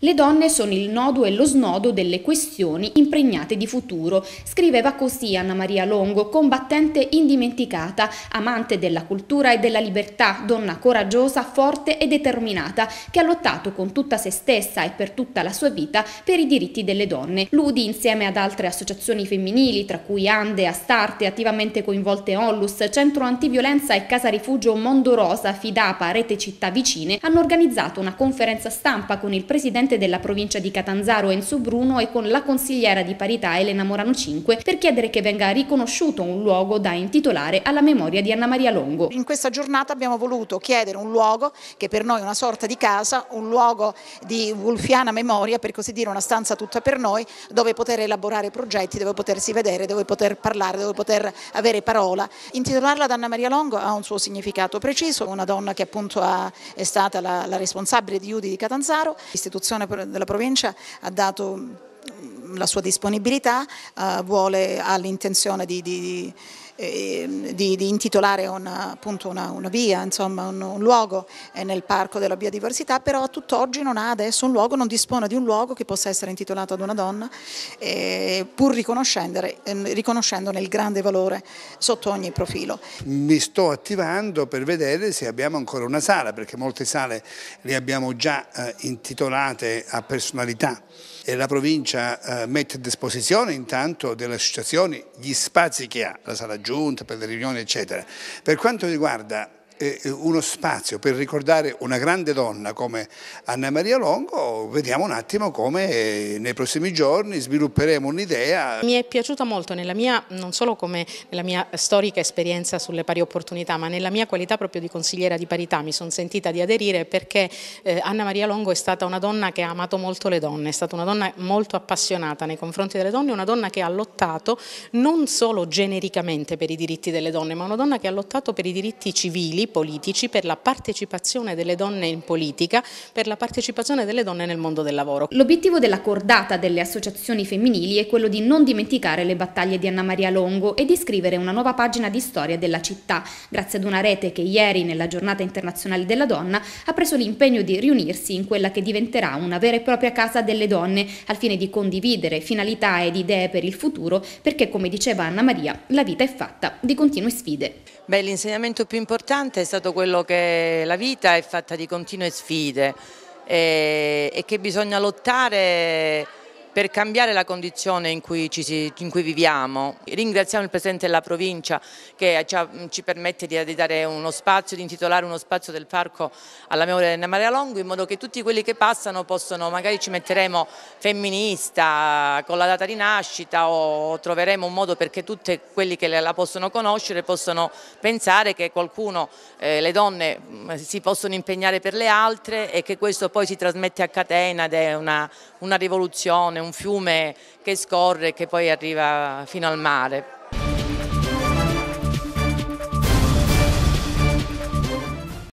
Le donne sono il nodo e lo snodo delle questioni impregnate di futuro, scriveva così Anna Maria Longo, combattente indimenticata, amante della cultura e della libertà, donna coraggiosa, forte e determinata, che ha lottato con tutta se stessa e per tutta la sua vita per i diritti delle donne. Ludi, insieme ad altre associazioni femminili, tra cui Ande, Astarte, attivamente coinvolte Onlus, Centro Antiviolenza e Casa Rifugio Mondo Rosa, Fidapa, Rete Città Vicine, hanno organizzato una conferenza stampa con il presidente presidente della provincia di Catanzaro Enzo Bruno e con la consigliera di parità Elena Morano 5 per chiedere che venga riconosciuto un luogo da intitolare alla memoria di Anna Maria Longo. In questa giornata abbiamo voluto chiedere un luogo che per noi è una sorta di casa, un luogo di wolfiana memoria, per così dire una stanza tutta per noi, dove poter elaborare progetti, dove potersi vedere, dove poter parlare, dove poter avere parola. Intitolarla ad Anna Maria Longo ha un suo significato preciso, una donna che appunto è stata la, la responsabile di Udi di Catanzaro, istituzione amministrazione della provincia ha dato mm, la sua disponibilità, eh, vuole, ha l'intenzione di, di Ehm, di, di, intitolare una, appunto una, una via, insomma un, un luogo eh, nel parco della biodiversità, però a tutt'oggi non ha adesso un luogo, non dispone di un luogo che possa essere intitolato ad una donna, eh, pur ehm, riconoscendone il grande valore sotto ogni profilo. Mi sto attivando per vedere se abbiamo ancora una sala, perché molte sale le abbiamo già eh, intitolate a personalità e la provincia eh, mette a disposizione intanto delle associazioni gli spazi che ha la sala giù giunta, per le riunioni eccetera. Per quanto riguarda eh, uno spazio per ricordare una grande donna come Anna Maria Longo, vediamo un attimo come eh, nei prossimi giorni svilupperemo un'idea. Mi è piaciuta molto nella mia, non solo come nella mia storica esperienza sulle pari opportunità, ma nella mia qualità proprio di consigliera di parità mi sono sentita di aderire perché eh, Anna Maria Longo è stata una donna che ha amato molto le donne, è stata una donna molto appassionata nei confronti delle donne, una donna che ha lottato non solo genericamente per i diritti delle donne, ma una donna che ha lottato per i diritti civili, politici per la partecipazione delle donne in politica, per la partecipazione delle donne nel mondo del lavoro. L'obiettivo della cordata delle associazioni femminili è quello di non dimenticare le battaglie di Anna Maria Longo e di scrivere una nuova pagina di storia della città, grazie ad una rete che ieri, nella giornata internazionale della donna, ha preso l'impegno di riunirsi in quella che diventerà una vera e propria casa delle donne, al fine di condividere finalità ed idee per il futuro, perché come diceva Anna Maria, la vita è fatta di continue sfide. Beh, l'insegnamento più importante è stato quello che la vita è fatta di continue sfide e, eh, e che bisogna lottare per cambiare la condizione in cui, si, in cui, viviamo. Ringraziamo il Presidente della provincia che ci permette di, dare uno spazio, di intitolare uno spazio del parco alla memoria di Maria Longo in modo che tutti quelli che passano possono, magari ci metteremo femminista con la data di nascita o troveremo un modo perché tutti quelli che la possono conoscere possono pensare che qualcuno, eh, le donne mm, si possono impegnare per le altre e che questo poi si trasmette a catena ed è una, una rivoluzione è un fiume che scorre e che poi arriva fino al mare.